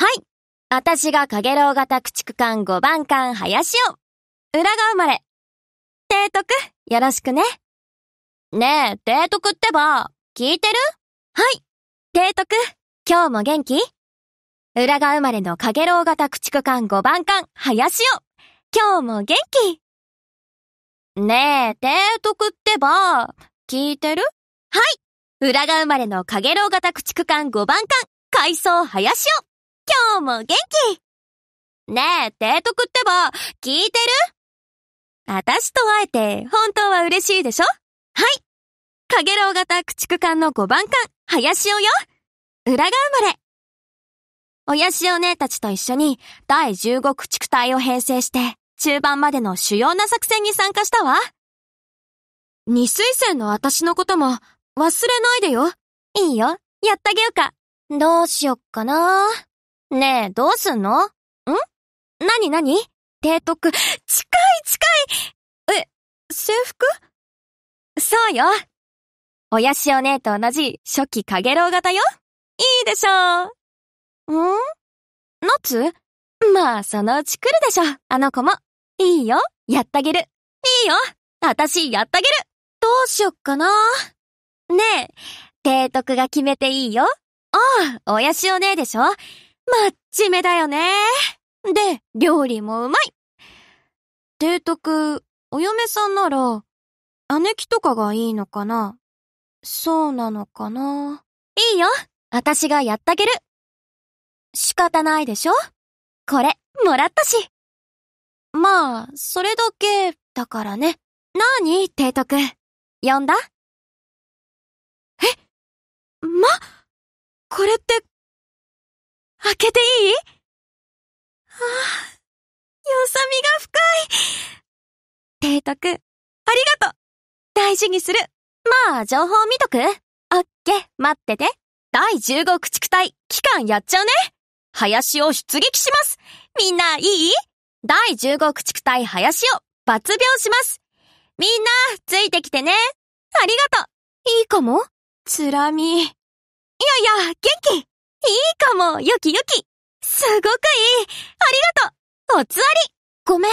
はい私がかげろう型駆逐艦5番艦林を裏が生まれ提督、よろしくね。ねえ、提督ってば、聞いてるはい。提督、今日も元気裏が生まれのかげろう型駆逐艦5番艦、林を。今日も元気ねえ、提督ってば、聞いてるはい。裏が生まれのかげろう型駆逐艦5番艦、海藻林を。今日も元気ねえ、提督ってば、聞いてるあたしと会えて、本当は嬉しいでしょはいかげろう型駆逐艦の5番艦、林尾よ裏が生まれ親潮姉たちと一緒に第15駆逐隊を編成して中盤までの主要な作戦に参加したわ。二水星の私のことも忘れないでよ。いいよ。やってあげようか。どうしよっかな。ねえ、どうすんのんなになに提督、近い近いえ、制服そうよ。おやしお姉と同じ初期かげろう型よ。いいでしょう。ん夏まあ、そのうち来るでしょ。あの子も。いいよ。やったげる。いいよ。あたし、やったげる。どうしよっかな。ねえ、提督が決めていいよ。ああ、おやしお姉でしょ。マッチ目だよね。で、料理もうまい。提督、お嫁さんなら、姉貴とかがいいのかなそうなのかないいよ。私がやったげる。仕方ないでしょこれ、もらったし。まあ、それだけ、だからね。なーに、提督。呼んだえ、ま、これって開けていいああ、よさみが深い。提督、ありがとう。大事にする。まあ、情報見とく。オッケー、待ってて。第15駆逐隊、期間やっちゃうね。林を出撃します。みんな、いい第15駆逐隊林を抜病します。みんな、ついてきてね。ありがとう。いいかもつらみ。いやいや、元気いいかもよきよきすごくいいありがとうおつわりごめん、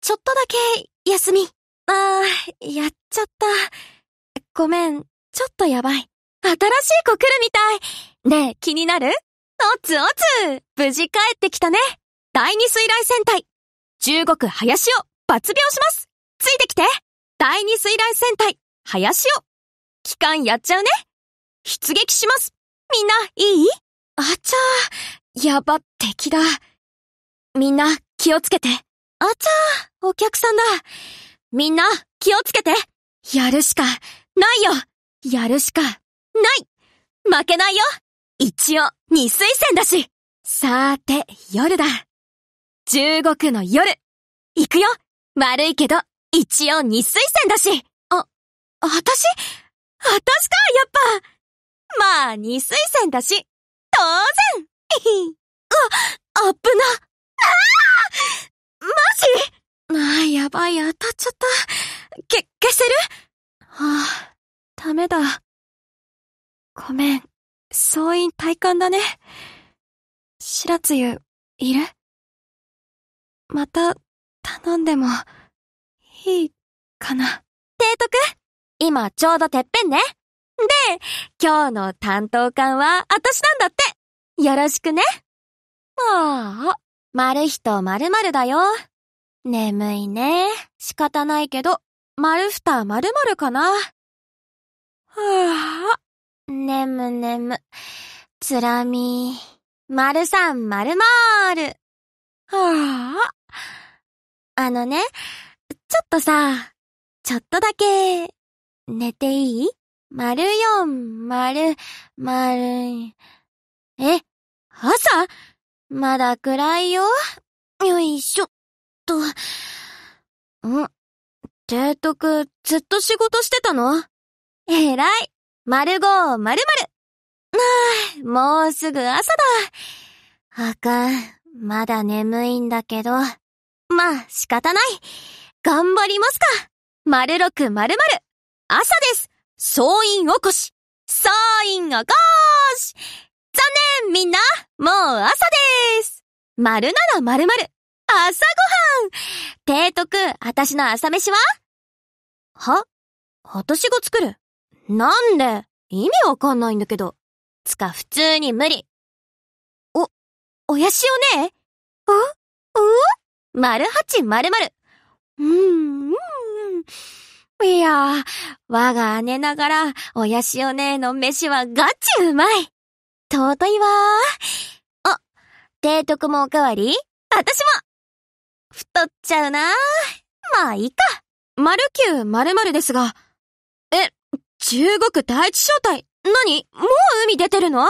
ちょっとだけ休み。あー、やっちゃった。ごめん、ちょっとやばい。新しい子来るみたい。ねえ、気になるおつおつ無事帰ってきたね第二水雷戦隊中国林を抜病しますついてきて第二水雷戦隊林を期間やっちゃうね出撃しますみんないいあちゃー、やば、敵だ。みんな、気をつけて。あちゃー、お客さんだ。みんな、気をつけて。やるしか、ないよ。やるしか、ない。負けないよ。一応、二水線だし。さーて、夜だ。十五区の夜。行くよ。悪いけど、一応二水線だし。あ、私私か、やっぱ。まあ、二水線だし。当然あ、あっぶなああマジまあ、やばい、当たっちゃった。け、消せるはあ、ダメだ。ごめん、総員体感だね。白つゆ、いるまた、頼んでも、いい、かな。提督今、ちょうどてっぺんね。で、今日の担当官は私なんだってよろしくねもう、丸人丸々だよ。眠いね。仕方ないけど、丸二丸々かな。はぁ、あ、眠むつらみ。丸ん丸る。はぁ、あ。あのね、ちょっとさ、ちょっとだけ、寝ていい丸よ、丸、丸い。え、朝まだ暗いよ。よいしょ、と。ん提督、ずっと仕事してたのえらい。丸五、丸丸。なあ、もうすぐ朝だ。あかん、まだ眠いんだけど。まあ、仕方ない。頑張りますか。丸六、丸丸。朝です。総員起こし総員起こし残念みんなもう朝です丸なら丸々朝ごはん提督、あたしの朝飯はは私が作る。なんで意味わかんないんだけど。つか普通に無理。お、おやしをねおお丸八丸丸。うーん。うんいや、我が姉ながら、おやしお姉の飯はガチうまい尊いわあ、提督もおかわり私も太っちゃうなまあいいか。丸九丸丸ですが、え、中国第一小隊、何もう海出てるの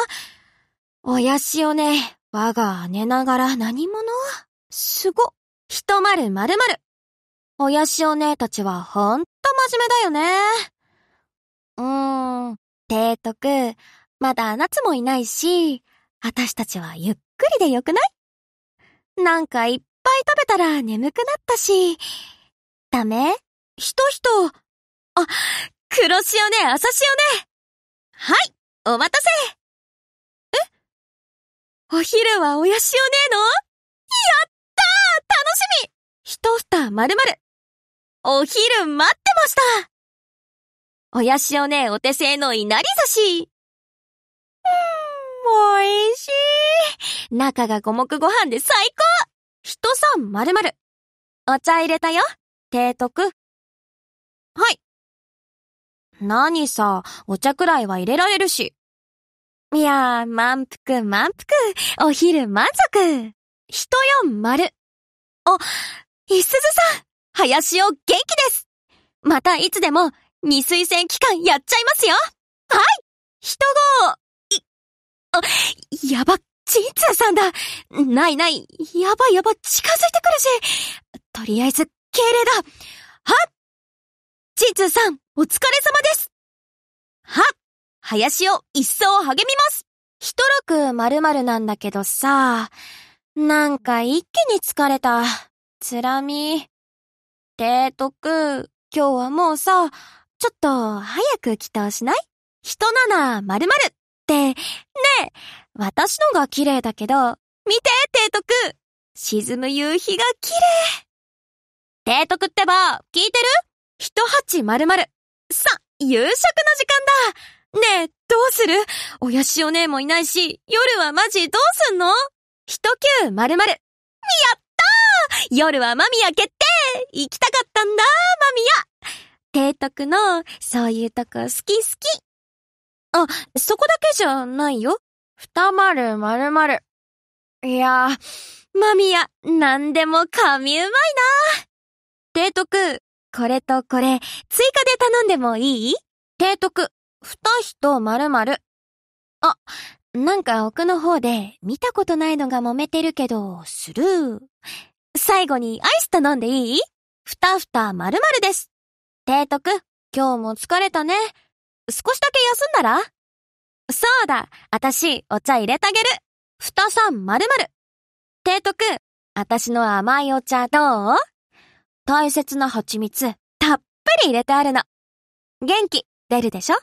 おやしおね、我が姉ながら何者すご、ひとまるまるおやしお姉たちは本真面目だよね。うーん、提督、まだ夏もいないし、私たちはゆっくりでよくないなんかいっぱい食べたら眠くなったし、ダメひとひと、あ、黒潮ね、朝潮ね。はい、お待たせ。えお昼はおやしおねえのやったー楽しみ一蓋まるまる。お昼待ってましたおやしおねお手製のいなり寿司うん、美味しい中が五目ご飯で最高人さんまるまる。お茶入れたよ提督。はい。何さ、お茶くらいは入れられるし。いやー、満腹満腹。お昼満足。人よ丸。あ、いすずさん、林を元気ですまたいつでも、二水薦期間やっちゃいますよはい人号い、あ、やば、鎮痛さんだないない、やばやば、近づいてくるしとりあえず、敬礼だはっ鎮痛さん、お疲れ様ですはっ林を一層励みます一六〇〇なんだけどさ、なんか一気に疲れた。つらみ。提督、今日はもうさ、ちょっと早く帰祷しない人七〇〇って、ねえ、私のが綺麗だけど、見て、提督沈む夕日が綺麗。提督ってば、聞いてる人八〇〇。さ、夕食の時間だねえ、どうするおやしお姉もいないし、夜はマジどうすんの人九〇〇。やったー夜はマミヤ決定行きたかったんだ、マミヤ。提督の、そういうとこ好き好き。あ、そこだけじゃないよ。二丸丸丸。いやー、マミヤ、なんでも髪うまいな。提督、これとこれ、追加で頼んでもいい提督、二人丸丸。あ、なんか奥の方で見たことないのが揉めてるけど、スルー。最後にアイス頼んでいいふたふたまるまるです。提督、今日も疲れたね。少しだけ休んだらそうだ、あたし、お茶入れてあげる。ふたさんまるまる。提督、あたしの甘いお茶どう大切な蜂蜜、たっぷり入れてあるの。元気、出るでしょ